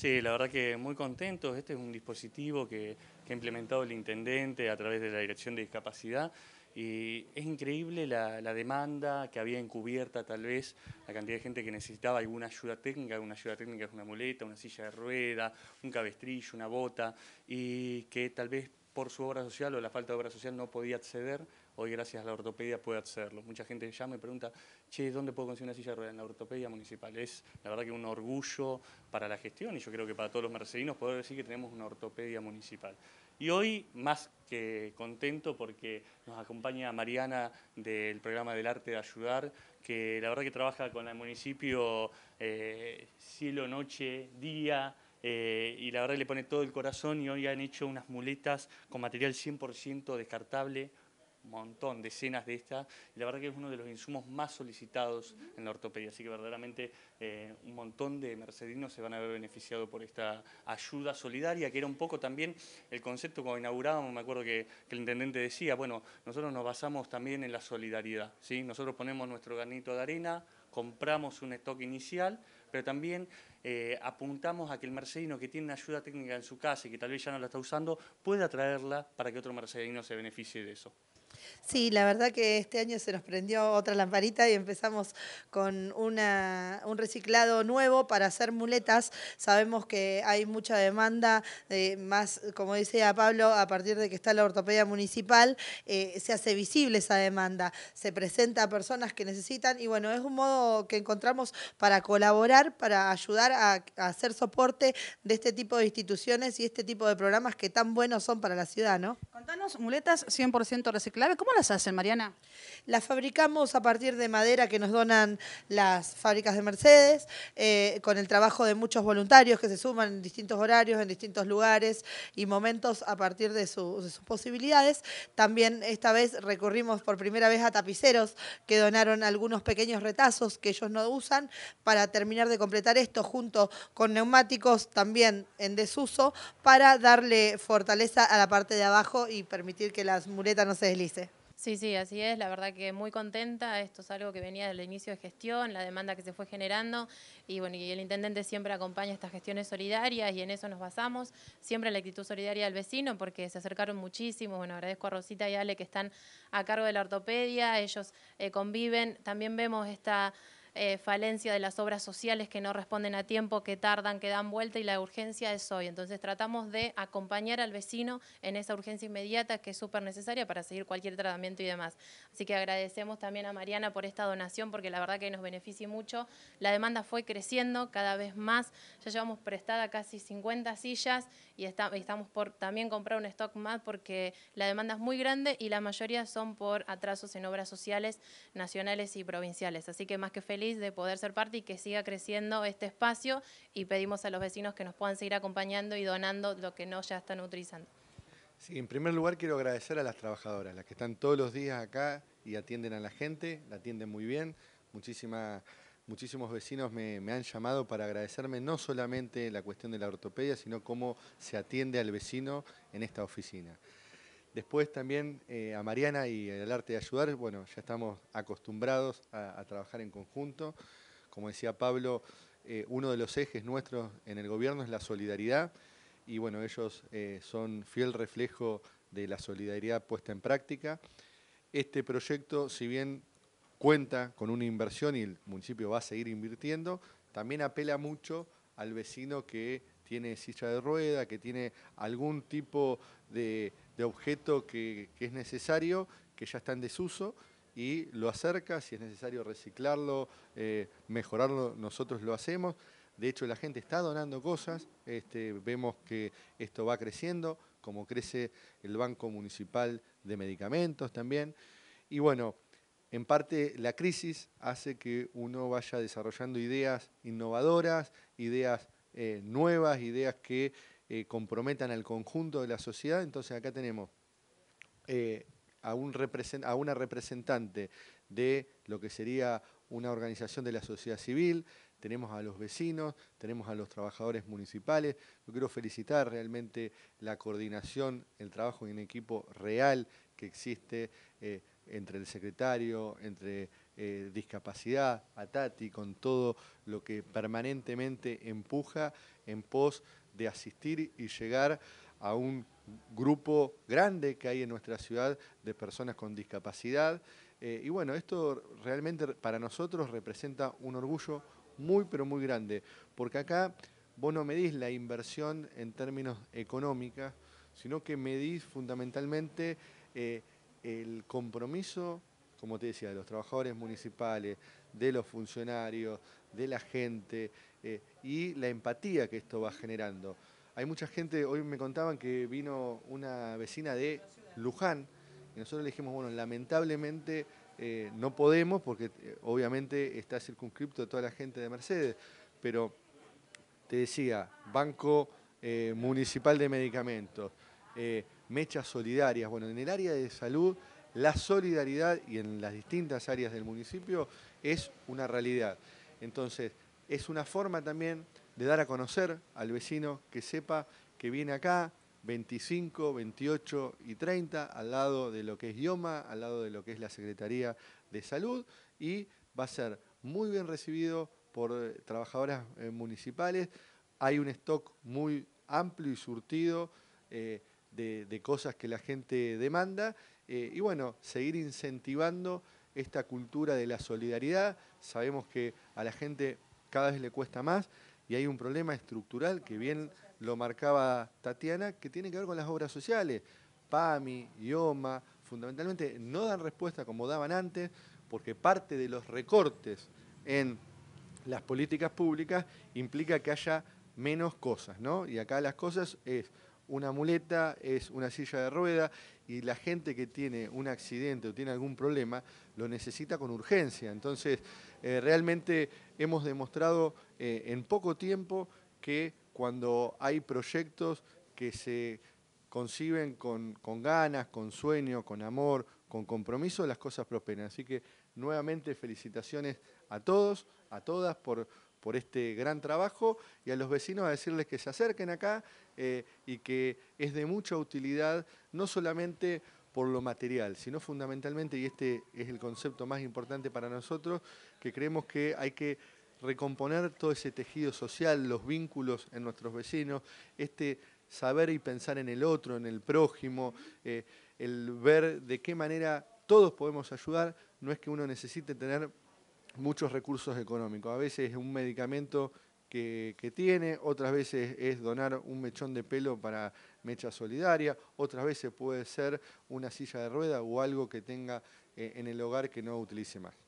Sí, la verdad que muy contentos. Este es un dispositivo que, ha implementado el intendente a través de la Dirección de Discapacidad y es increíble la, la, demanda que había encubierta tal vez, la cantidad de gente que necesitaba alguna ayuda técnica, una ayuda técnica es una muleta, una silla de rueda, un cabestrillo, una bota, y que tal vez por su obra social o la falta de obra social no podía acceder hoy gracias a la ortopedia puede hacerlo. Mucha gente ya me pregunta, che, ¿dónde puedo conseguir una silla de ruedas? En la ortopedia municipal. Es la verdad que un orgullo para la gestión y yo creo que para todos los mercedinos puedo decir que tenemos una ortopedia municipal. Y hoy más que contento porque nos acompaña Mariana del programa del arte de ayudar, que la verdad que trabaja con el municipio eh, cielo, noche, día, eh, y la verdad le pone todo el corazón y hoy han hecho unas muletas con material 100% descartable, montón, decenas de estas, y la verdad que es uno de los insumos más solicitados en la ortopedia, así que verdaderamente eh, un montón de mercedinos se van a haber beneficiado por esta ayuda solidaria, que era un poco también el concepto cuando inaugurábamos, me acuerdo que, el intendente decía, bueno, nosotros nos basamos también en la solidaridad, ¿sí? nosotros ponemos nuestro granito de arena, compramos un stock inicial, pero también eh, apuntamos a que el mercedino que tiene una ayuda técnica en su casa y que tal vez ya no la está usando, pueda traerla para que otro mercedino se beneficie de eso. Sí, la verdad que este año se nos prendió otra lamparita y empezamos con una, un reciclado nuevo para hacer muletas. Sabemos que hay mucha demanda, más, como decía Pablo, a partir de que está la ortopedia municipal, eh, se hace visible esa demanda, se presenta a personas que necesitan y bueno, es un modo que encontramos para colaborar, para ayudar a hacer soporte de este tipo de instituciones y este tipo de programas que tan buenos son para la ciudad, ¿no? muletas 100% reciclables, ¿cómo las hacen, Mariana? Las fabricamos a partir de madera que nos donan las fábricas de Mercedes, eh, con el trabajo de muchos voluntarios que se suman en distintos horarios, en distintos lugares y momentos a partir de, sus posibilidades. También esta vez recurrimos por primera vez a tapiceros que donaron algunos pequeños retazos que ellos no usan para terminar de completar esto junto con neumáticos también en desuso para darle fortaleza a la parte de abajo y permitir que las muletas no se deslice. Sí, sí, así es. La verdad que muy contenta. Esto es algo que venía del inicio de gestión, la demanda que se fue generando. Y bueno, y el intendente siempre acompaña estas gestiones solidarias y en eso nos basamos. Siempre la actitud solidaria del vecino porque se acercaron muchísimo. Bueno, agradezco a Rosita y Ale que están a cargo de la ortopedia. Ellos eh, conviven. También vemos esta eh, falencia de las obras sociales que no responden a tiempo, que tardan, que dan vuelta y la urgencia es hoy. Entonces tratamos de acompañar al vecino en esa urgencia inmediata que es súper necesaria para seguir cualquier tratamiento y demás. Así que agradecemos también a Mariana por esta donación porque la verdad que nos beneficia mucho. La demanda fue creciendo cada vez más. Ya llevamos prestada casi 50 sillas y, estamos por también comprar un stock más porque la demanda es muy grande y la mayoría son por atrasos en obras sociales nacionales y provinciales. Así que más que feliz de poder ser parte y que siga creciendo este espacio y pedimos a los vecinos que nos puedan seguir acompañando y donando lo que no ya están utilizando. en primer lugar quiero agradecer a las trabajadoras, las que están todos los días acá y atienden a la gente, la atienden muy bien. muchísimos vecinos me, han llamado para agradecerme no solamente la cuestión de la ortopedia, sino cómo se atiende al vecino en esta oficina. Después también eh, a Mariana y el arte de ayudar, bueno, ya estamos acostumbrados a, trabajar en conjunto. Como decía Pablo, eh, uno de los ejes nuestros en el gobierno es la solidaridad y bueno, ellos eh, son fiel reflejo de la solidaridad puesta en práctica. Este proyecto, si bien cuenta con una inversión y el municipio va a seguir invirtiendo, también apela mucho al vecino que tiene silla de rueda, que tiene algún tipo de de objeto que, es necesario, que ya está en desuso, y lo acerca, si es necesario reciclarlo, eh, mejorarlo, nosotros lo hacemos. De hecho, la gente está donando cosas, este, vemos que esto va creciendo, como crece el Banco Municipal de Medicamentos también. Y bueno, en parte la crisis hace que uno vaya desarrollando ideas innovadoras, ideas eh, nuevas, ideas que eh, comprometan al conjunto de la sociedad. Entonces acá tenemos eh, a, una representante de lo que sería una organización de la sociedad civil, tenemos a los vecinos, tenemos a los trabajadores municipales. Yo quiero felicitar realmente la coordinación, el trabajo en equipo real que existe eh, entre el secretario, entre discapacidad, ATATI, con todo lo que permanentemente empuja en pos de asistir y llegar a un grupo grande que hay en nuestra ciudad de personas con discapacidad. Eh, y bueno, esto realmente para nosotros representa un orgullo muy, pero muy grande, porque acá vos no medís la inversión en términos económicos, sino que medís fundamentalmente eh, el compromiso, como te decía, de los trabajadores municipales, de los funcionarios, de la gente eh, y la empatía que esto va generando. Hay mucha gente, hoy me contaban que vino una vecina de Luján y nosotros le dijimos, bueno, lamentablemente eh, no podemos porque eh, obviamente está circunscripto toda la gente de Mercedes, pero te decía, Banco Municipal de Medicamentos, mechas solidarias, bueno, en el área de salud, la solidaridad y en las distintas áreas del municipio es una realidad. Entonces, es una forma también de dar a conocer al vecino que sepa que viene acá 25, 28 y 30 al lado de lo que es IOMA, al lado de lo que es la Secretaría de Salud y va a ser muy bien recibido por eh, trabajadoras eh, municipales. Hay un stock muy amplio y surtido eh, de, cosas que la gente demanda y bueno, seguir incentivando esta cultura de la solidaridad. Sabemos que a la gente cada vez le cuesta más y hay un problema estructural que bien lo marcaba Tatiana, que tiene que ver con las obras sociales. PAMI, IOMA, fundamentalmente no dan respuesta como daban antes, porque parte de los recortes en las políticas públicas implica que haya menos cosas, ¿no? Y acá las cosas es una muleta, es una silla de rueda y la gente que tiene un accidente o tiene algún problema lo necesita con urgencia. Entonces, eh, realmente hemos demostrado eh, en poco tiempo que cuando hay proyectos que se conciben con, con ganas, con sueño, con amor, con compromiso, las cosas prosperan. Así que nuevamente felicitaciones a todos, a todas por por este gran trabajo y a los vecinos a decirles que se acerquen acá eh, y que es de mucha utilidad, no solamente por lo material, sino fundamentalmente, y este es el concepto más importante para nosotros, que creemos que hay que recomponer todo ese tejido social, los vínculos en nuestros vecinos, este saber y pensar en el otro, en el prójimo, eh, el ver de qué manera todos podemos ayudar, no es que uno necesite tener muchos recursos económicos. A veces es un medicamento que, tiene, otras veces es donar un mechón de pelo para mecha solidaria, otras veces puede ser una silla de rueda o algo que tenga eh, en el hogar que no utilice más.